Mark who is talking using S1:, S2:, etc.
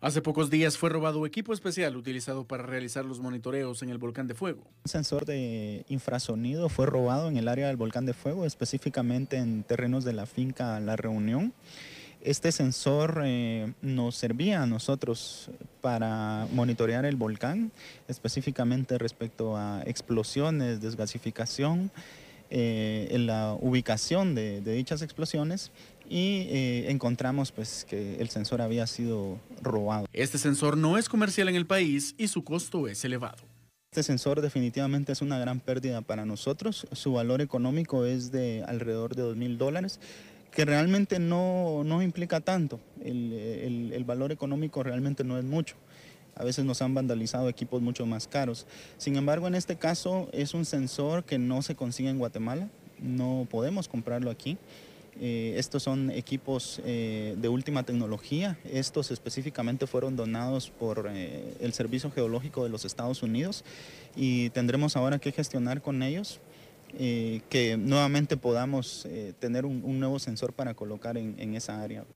S1: Hace pocos días fue robado equipo especial utilizado para realizar los monitoreos en el volcán de fuego.
S2: Un sensor de infrasonido fue robado en el área del volcán de fuego, específicamente en terrenos de la finca La Reunión. Este sensor eh, nos servía a nosotros para monitorear el volcán, específicamente respecto a explosiones, desgasificación, eh, en la ubicación de dichas explosiones y eh, encontramos pues que el sensor había sido robado.
S1: Este sensor no es comercial en el país y su costo es elevado.
S2: Este sensor definitivamente es una gran pérdida para nosotros. Su valor económico es de alrededor de 2 mil dólares que realmente no, no implica tanto, el, el, el valor económico realmente no es mucho a veces nos han vandalizado equipos mucho más caros. Sin embargo, en este caso es un sensor que no se consigue en Guatemala, no podemos comprarlo aquí. Eh, estos son equipos eh, de última tecnología. Estos específicamente fueron donados por eh, el Servicio Geológico de los Estados Unidos y tendremos ahora que gestionar con ellos que nuevamente podamos tener un, nuevo sensor para colocar en esa área.